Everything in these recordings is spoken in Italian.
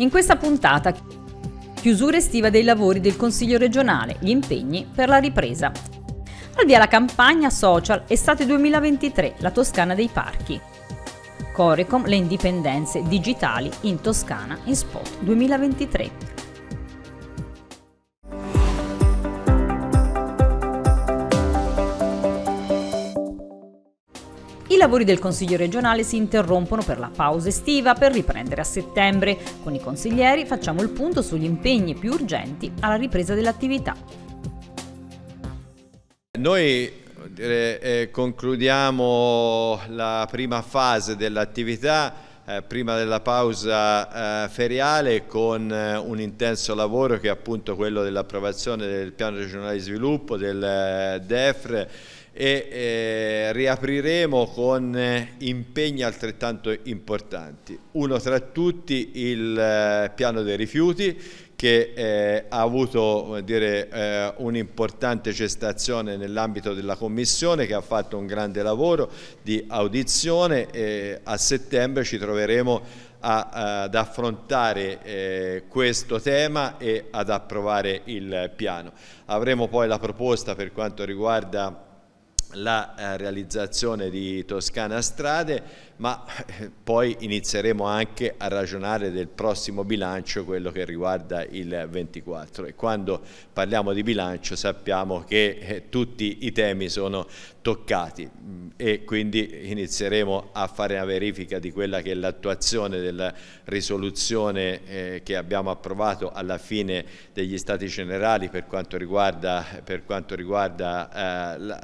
In questa puntata chiusura estiva dei lavori del Consiglio regionale, gli impegni per la ripresa. Al via la campagna social Estate 2023, la Toscana dei parchi. Corecom le indipendenze digitali in Toscana in Spot 2023. lavori del Consiglio regionale si interrompono per la pausa estiva per riprendere a settembre. Con i consiglieri facciamo il punto sugli impegni più urgenti alla ripresa dell'attività. Noi eh, eh, concludiamo la prima fase dell'attività eh, prima della pausa feriale con un intenso lavoro che è appunto quello dell'approvazione del piano regionale di sviluppo, del DEFRE e eh, riapriremo con eh, impegni altrettanto importanti. Uno tra tutti il eh, piano dei rifiuti che eh, ha avuto eh, un'importante gestazione nell'ambito della Commissione che ha fatto un grande lavoro di audizione e a settembre ci troveremo a, ad affrontare eh, questo tema e ad approvare il piano. Avremo poi la proposta per quanto riguarda la eh, realizzazione di Toscana Strade ma eh, poi inizieremo anche a ragionare del prossimo bilancio, quello che riguarda il 24 e quando parliamo di bilancio sappiamo che eh, tutti i temi sono toccati mm, e quindi inizieremo a fare una verifica di quella che è l'attuazione della risoluzione eh, che abbiamo approvato alla fine degli Stati Generali per quanto riguarda, per quanto riguarda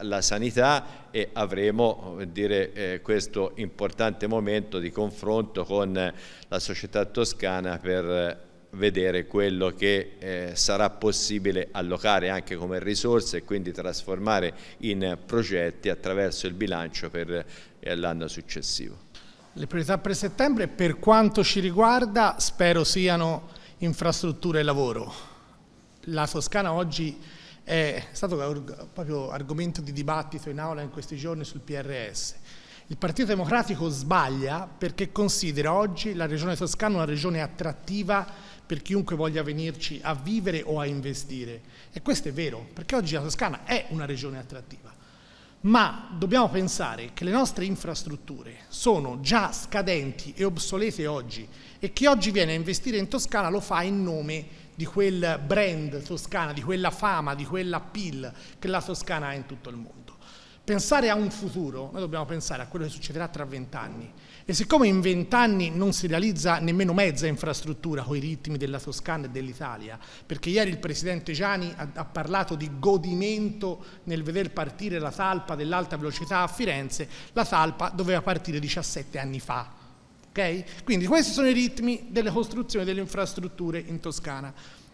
la, sanità e avremo dire, questo importante importante momento di confronto con eh, la società toscana per eh, vedere quello che eh, sarà possibile allocare anche come risorse e quindi trasformare in progetti attraverso il bilancio per eh, l'anno successivo. Le priorità per settembre per quanto ci riguarda spero siano infrastrutture e lavoro. La Toscana oggi è stato proprio argomento di dibattito in aula in questi giorni sul PRS. Il Partito Democratico sbaglia perché considera oggi la regione toscana una regione attrattiva per chiunque voglia venirci a vivere o a investire. E questo è vero, perché oggi la Toscana è una regione attrattiva. Ma dobbiamo pensare che le nostre infrastrutture sono già scadenti e obsolete oggi e chi oggi viene a investire in Toscana lo fa in nome di quel brand toscana, di quella fama, di quella pill che la Toscana ha in tutto il mondo pensare a un futuro, noi dobbiamo pensare a quello che succederà tra vent'anni. E siccome in vent'anni non si realizza nemmeno mezza infrastruttura con i ritmi della Toscana e dell'Italia, perché ieri il presidente Gianni ha, ha, parlato di godimento nel veder partire la talpa dell'alta velocità a Firenze, la talpa doveva partire 17 anni fa. Okay? Quindi questi sono i ritmi delle costruzioni delle infrastrutture in Toscana.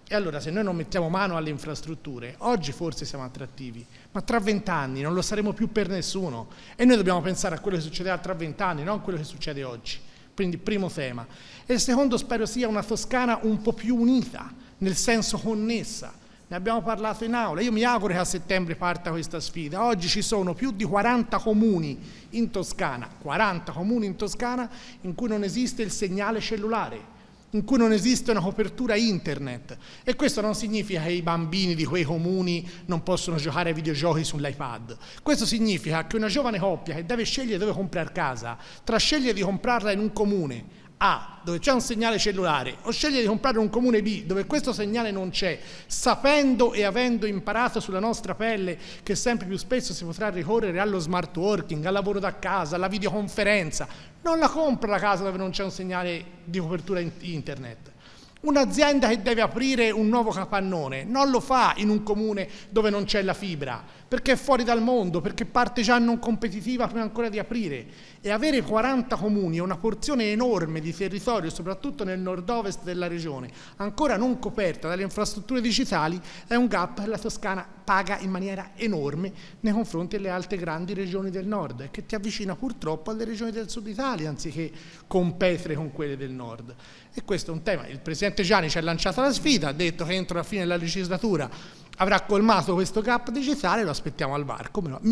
E allora se noi non mettiamo mano alle infrastrutture, oggi forse siamo attrattivi, ma tra vent'anni non lo saremo più per nessuno. E noi dobbiamo pensare a quello che succederà tra vent'anni, non a quello che succede oggi. Quindi primo tema. E il secondo spero sia una Toscana un po' più unita, nel senso connessa. Ne abbiamo parlato in aula. Io mi auguro che a settembre parta questa sfida. Oggi ci sono più di 40 comuni in Toscana, 40 comuni in Toscana in cui non esiste il segnale cellulare in cui non esiste una copertura internet. E questo non significa che i bambini di quei comuni non possono giocare ai videogiochi sull'iPad. Questo significa che una giovane coppia che deve scegliere dove comprare casa, tra scegliere di comprarla in un comune a dove c'è un segnale cellulare o sceglie di comprare un comune B dove questo segnale non c'è, sapendo e avendo imparato sulla nostra pelle che sempre più spesso si potrà ricorrere allo smart working, al lavoro da casa, alla videoconferenza, non la compra la casa dove non c'è un segnale di copertura internet. Un'azienda che deve aprire un nuovo capannone non lo fa in un comune dove non c'è la fibra, perché è fuori dal mondo, perché parte già non competitiva prima ancora di aprire. E avere 40 comuni e una porzione enorme di territorio, soprattutto nel nord-ovest della regione, ancora non coperta dalle infrastrutture digitali, è un gap che la Toscana paga in maniera enorme nei confronti delle altre grandi regioni del nord e che ti avvicina purtroppo alle regioni del sud Italia anziché competere con quelle del nord. E questo è un tema. Il Presidente Gianni ci ha lanciato la sfida, ha detto che entro la fine della legislatura avrà colmato questo gap decisionale e lo aspettiamo al VAR.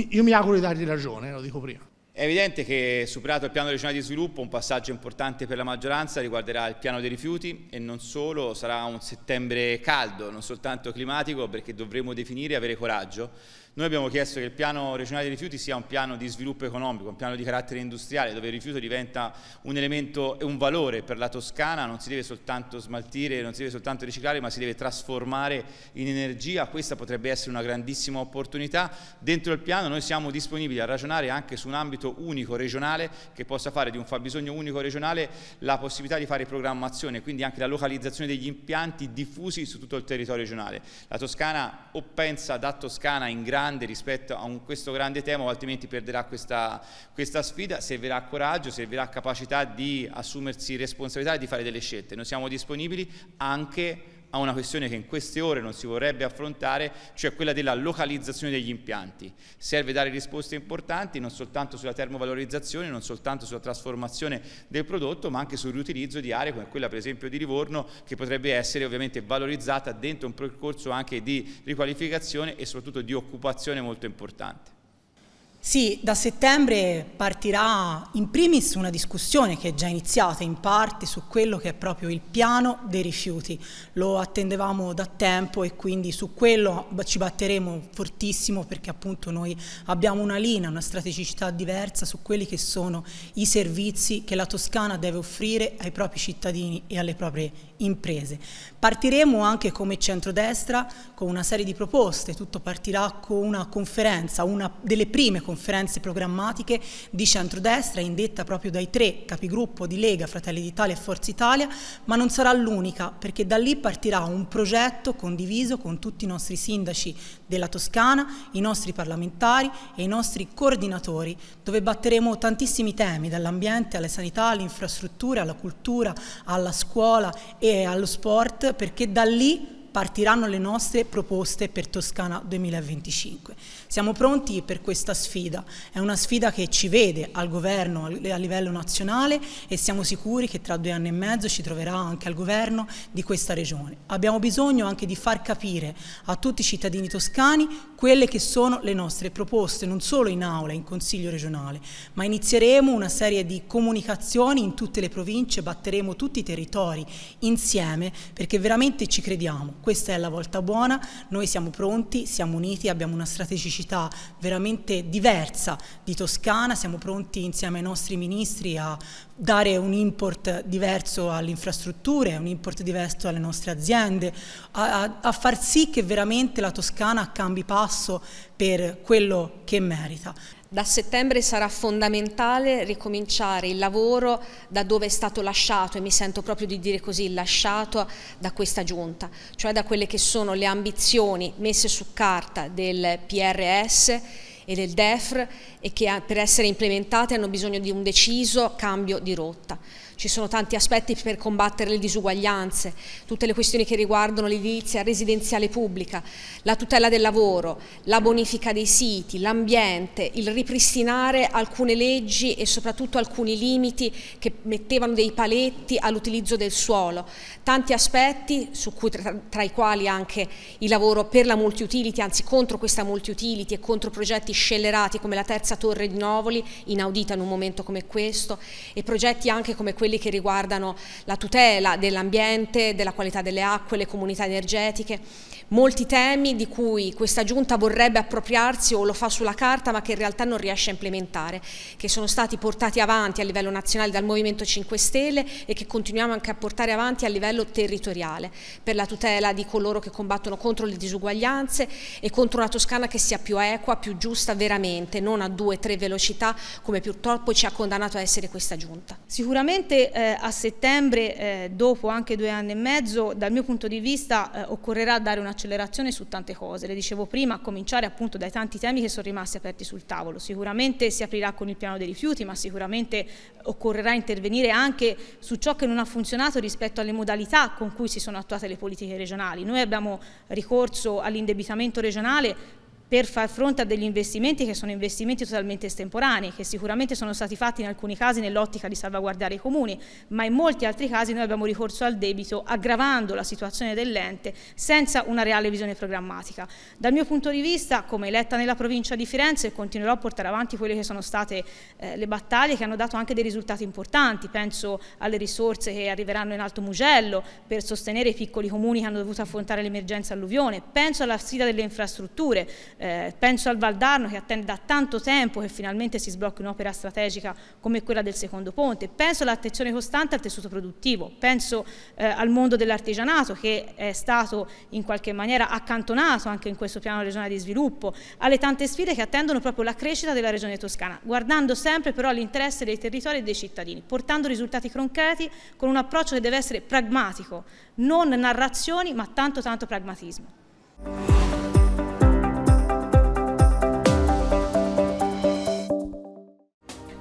Io mi auguro di dargli ragione, lo dico prima. È evidente che superato il piano regionale di sviluppo un passaggio importante per la maggioranza riguarderà il piano dei rifiuti e non solo, sarà un settembre caldo, non soltanto climatico perché dovremo definire e avere coraggio. Noi abbiamo chiesto che il piano regionale dei rifiuti sia un piano di sviluppo economico, un piano di carattere industriale dove il rifiuto diventa un elemento e un valore per la Toscana, non si deve soltanto smaltire, non si deve soltanto riciclare ma si deve trasformare in energia, questa potrebbe essere una grandissima opportunità. Dentro il piano noi siamo disponibili a ragionare anche su un ambito unico regionale che possa fare di un fabbisogno unico regionale la possibilità di fare programmazione, quindi anche la localizzazione degli impianti diffusi su tutto il territorio regionale. La Toscana o pensa da Toscana in grande rispetto a un, questo grande tema o altrimenti perderà questa, questa sfida, servirà coraggio, servirà capacità di assumersi responsabilità e di fare delle scelte. Noi siamo disponibili anche a una questione che in queste ore non si vorrebbe affrontare, cioè quella della localizzazione degli impianti. Serve dare risposte importanti non soltanto sulla termovalorizzazione, non soltanto sulla trasformazione del prodotto, ma anche sul riutilizzo di aree come quella per esempio di Livorno che potrebbe essere ovviamente valorizzata dentro un percorso anche di riqualificazione e soprattutto di occupazione molto importante. Sì, da settembre partirà in primis una discussione che è già iniziata in parte su quello che è proprio il piano dei rifiuti. Lo attendevamo da tempo e quindi su quello ci batteremo fortissimo perché appunto noi abbiamo una linea, una strategicità diversa su quelli che sono i servizi che la Toscana deve offrire ai propri cittadini e alle proprie imprese. Partiremo anche come centrodestra con una serie di proposte, tutto partirà con una conferenza, una delle prime conferenze conferenze programmatiche di centrodestra indetta proprio dai tre capigruppo di Lega, Fratelli d'Italia e Forza Italia, ma non sarà l'unica perché da lì partirà un progetto condiviso con tutti i nostri sindaci della Toscana, i nostri parlamentari e i nostri coordinatori, dove batteremo tantissimi temi, dall'ambiente alla sanità, all'infrastruttura, alla cultura, alla scuola e allo sport, perché da lì partiranno le nostre proposte per Toscana 2025. Siamo pronti per questa sfida, è una sfida che ci vede al governo a livello nazionale e siamo sicuri che tra due anni e mezzo ci troverà anche al governo di questa regione. Abbiamo bisogno anche di far capire a tutti i cittadini toscani quelle che sono le nostre proposte, non solo in aula, in consiglio regionale, ma inizieremo una serie di comunicazioni in tutte le province, batteremo tutti i territori insieme perché veramente ci crediamo. Questa è la volta buona, noi siamo pronti, siamo uniti, abbiamo una strategicità veramente diversa di Toscana, siamo pronti insieme ai nostri ministri a dare un import diverso alle infrastrutture, un import diverso alle nostre aziende, a, a, a far sì che veramente la Toscana cambi passo per quello che merita da settembre sarà fondamentale ricominciare il lavoro da dove è stato lasciato, e mi sento proprio di dire così, lasciato da questa giunta, cioè da quelle che sono le ambizioni messe su carta del PRS e del DEFR e che per essere implementate hanno bisogno di un deciso cambio di rotta ci sono tanti aspetti per combattere le disuguaglianze, tutte le questioni che riguardano l'edilizia residenziale pubblica, la tutela del lavoro, la bonifica dei siti, l'ambiente, il ripristinare alcune leggi e soprattutto alcuni limiti che mettevano dei paletti all'utilizzo del suolo, tanti aspetti cui, tra, tra i quali anche il lavoro per la multiutility, anzi contro questa multiutility e contro progetti scellerati come la terza torre di Novoli, inaudita in un momento come questo, e progetti anche come quelli quelli che riguardano la tutela dell'ambiente, della qualità delle acque, le comunità energetiche, molti temi di cui questa giunta vorrebbe appropriarsi o lo fa sulla carta ma che in realtà non riesce a implementare, che sono stati portati avanti a livello nazionale dal Movimento 5 Stelle e che continuiamo anche a portare avanti a livello territoriale per la tutela di coloro che combattono contro le disuguaglianze e contro una Toscana che sia più equa, più giusta veramente, non a due o tre velocità come purtroppo ci ha condannato a essere questa giunta. Sicuramente Mentre eh, a settembre, eh, dopo anche due anni e mezzo, dal mio punto di vista eh, occorrerà dare un'accelerazione su tante cose. Le dicevo prima, a cominciare appunto dai tanti temi che sono rimasti aperti sul tavolo. Sicuramente si aprirà con il piano dei rifiuti, ma sicuramente occorrerà intervenire anche su ciò che non ha funzionato rispetto alle modalità con cui si sono attuate le politiche regionali. Noi abbiamo ricorso all'indebitamento regionale per far fronte a degli investimenti che sono investimenti totalmente estemporanei, che sicuramente sono stati fatti in alcuni casi nell'ottica di salvaguardare i comuni, ma in molti altri casi noi abbiamo ricorso al debito aggravando la situazione dell'ente senza una reale visione programmatica. Dal mio punto di vista, come eletta nella provincia di Firenze, continuerò a portare avanti quelle che sono state eh, le battaglie che hanno dato anche dei risultati importanti, penso alle risorse che arriveranno in Alto Mugello per sostenere i piccoli comuni che hanno dovuto affrontare l'emergenza alluvione, penso alla sfida delle infrastrutture, eh, penso al Valdarno che attende da tanto tempo che finalmente si sblocchi un'opera strategica come quella del secondo ponte, penso all'attenzione costante al tessuto produttivo, penso eh, al mondo dell'artigianato che è stato in qualche maniera accantonato anche in questo piano regionale di sviluppo, alle tante sfide che attendono proprio la crescita della regione toscana, guardando sempre però all'interesse dei territori e dei cittadini, portando risultati concreti con un approccio che deve essere pragmatico, non narrazioni ma tanto tanto pragmatismo.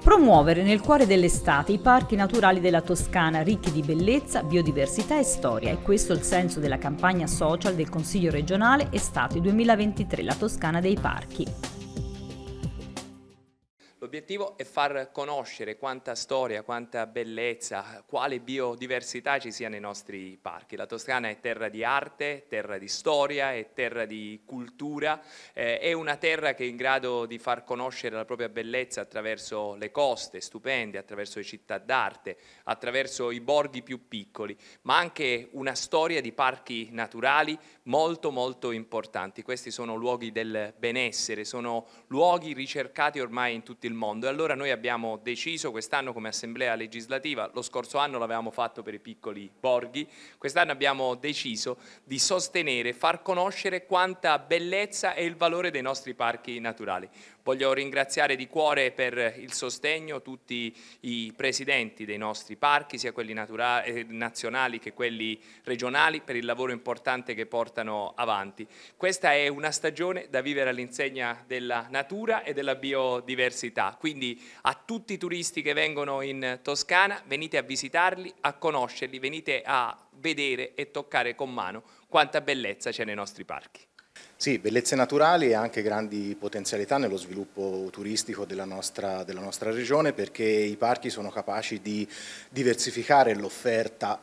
Promuovere nel cuore dell'estate i parchi naturali della Toscana ricchi di bellezza, biodiversità e storia. E questo è il senso della campagna social del Consiglio regionale Estate 2023 La Toscana dei Parchi. L'obiettivo è far conoscere quanta storia, quanta bellezza, quale biodiversità ci sia nei nostri parchi. La Toscana è terra di arte, terra di storia, è terra di cultura, eh, è una terra che è in grado di far conoscere la propria bellezza attraverso le coste stupende, attraverso le città d'arte, attraverso i borghi più piccoli, ma anche una storia di parchi naturali molto molto importanti. Questi sono luoghi del benessere, sono luoghi ricercati ormai in tutti il mondo mondo e allora noi abbiamo deciso quest'anno come assemblea legislativa, lo scorso anno l'avevamo fatto per i piccoli borghi, quest'anno abbiamo deciso di sostenere, far conoscere quanta bellezza e il valore dei nostri parchi naturali. Voglio ringraziare di cuore per il sostegno tutti i presidenti dei nostri parchi, sia quelli eh, nazionali che quelli regionali, per il lavoro importante che portano avanti. Questa è una stagione da vivere all'insegna della natura e della biodiversità, quindi a tutti i turisti che vengono in Toscana venite a visitarli, a conoscerli, venite a vedere e toccare con mano quanta bellezza c'è nei nostri parchi. Sì, bellezze naturali e anche grandi potenzialità nello sviluppo turistico della nostra, della nostra regione perché i parchi sono capaci di diversificare l'offerta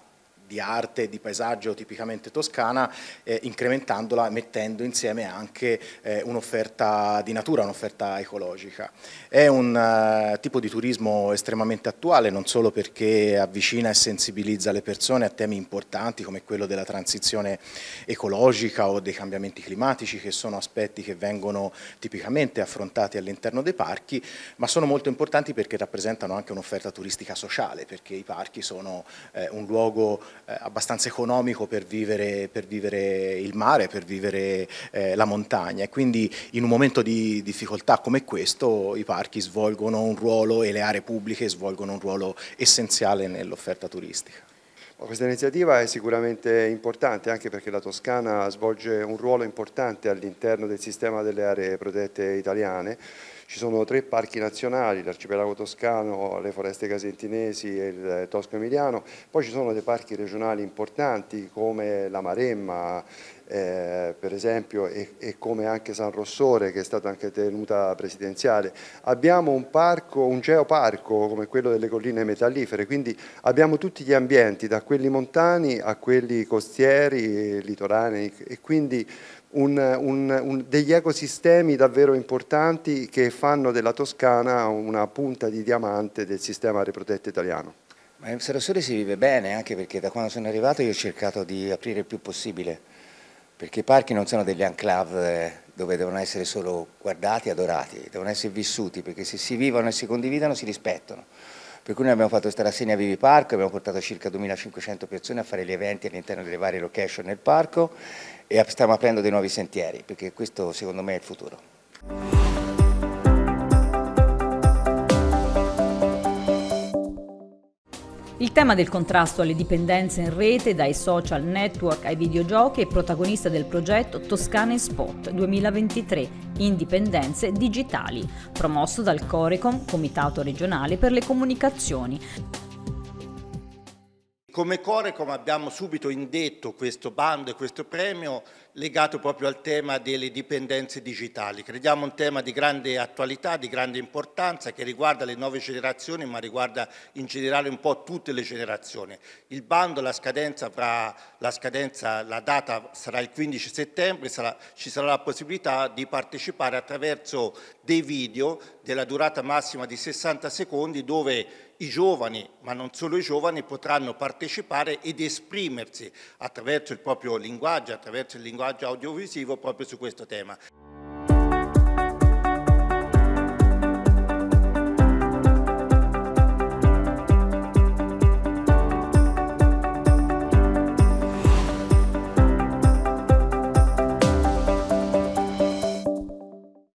di arte e di paesaggio tipicamente toscana, eh, incrementandola mettendo insieme anche eh, un'offerta di natura, un'offerta ecologica. È un eh, tipo di turismo estremamente attuale, non solo perché avvicina e sensibilizza le persone a temi importanti come quello della transizione ecologica o dei cambiamenti climatici, che sono aspetti che vengono tipicamente affrontati all'interno dei parchi, ma sono molto importanti perché rappresentano anche un'offerta turistica sociale, perché i parchi sono eh, un luogo eh, abbastanza economico per vivere, per vivere, il mare, per vivere eh, la montagna e quindi in un momento di difficoltà come questo i parchi svolgono un ruolo e le aree pubbliche svolgono un ruolo essenziale nell'offerta turistica. Questa iniziativa è sicuramente importante anche perché la Toscana svolge un ruolo importante all'interno del sistema delle aree protette italiane ci sono tre parchi nazionali, l'arcipelago toscano, le foreste casentinesi e il tosco emiliano, poi ci sono dei parchi regionali importanti come la Maremma, eh, per esempio, e, e, come anche San Rossore, che è stata anche tenuta presidenziale. Abbiamo un parco, un geoparco come quello delle colline metallifere, quindi abbiamo tutti gli ambienti, da quelli montani a quelli costieri, litoranei, e quindi un, un, un, degli ecosistemi davvero importanti che fanno della Toscana una punta di diamante del sistema riprotetto italiano. Ma in San Rossore si vive bene, anche perché da quando sono arrivato io ho cercato di aprire il più possibile perché i parchi non sono degli enclave eh, dove devono essere solo guardati e adorati, devono essere vissuti, perché se si vivono e si condividono si rispettano. Per cui noi abbiamo fatto questa rassegna Vivi Parco, abbiamo portato circa 2500 persone a fare gli eventi all'interno delle varie location nel parco e stiamo aprendo dei nuovi sentieri, perché questo secondo me è il futuro. Il tema del contrasto alle dipendenze in rete, dai social network ai videogiochi, è protagonista del progetto Toscane Spot 2023, Indipendenze Digitali, promosso dal Corecom, Comitato regionale per le comunicazioni. Come Corecom abbiamo subito indetto questo bando e questo premio legato proprio al tema delle dipendenze digitali. Crediamo un tema di grande attualità, di grande importanza che riguarda le nuove generazioni ma riguarda in generale un po' tutte le generazioni. Il bando, la scadenza, la, scadenza, la data sarà il 15 settembre, sarà, ci sarà la possibilità di partecipare attraverso dei video della durata massima di 60 secondi dove i giovani, ma non solo i giovani, potranno partecipare ed esprimersi attraverso il proprio linguaggio, attraverso il linguaggio linguaggio audiovisivo proprio su questo tema.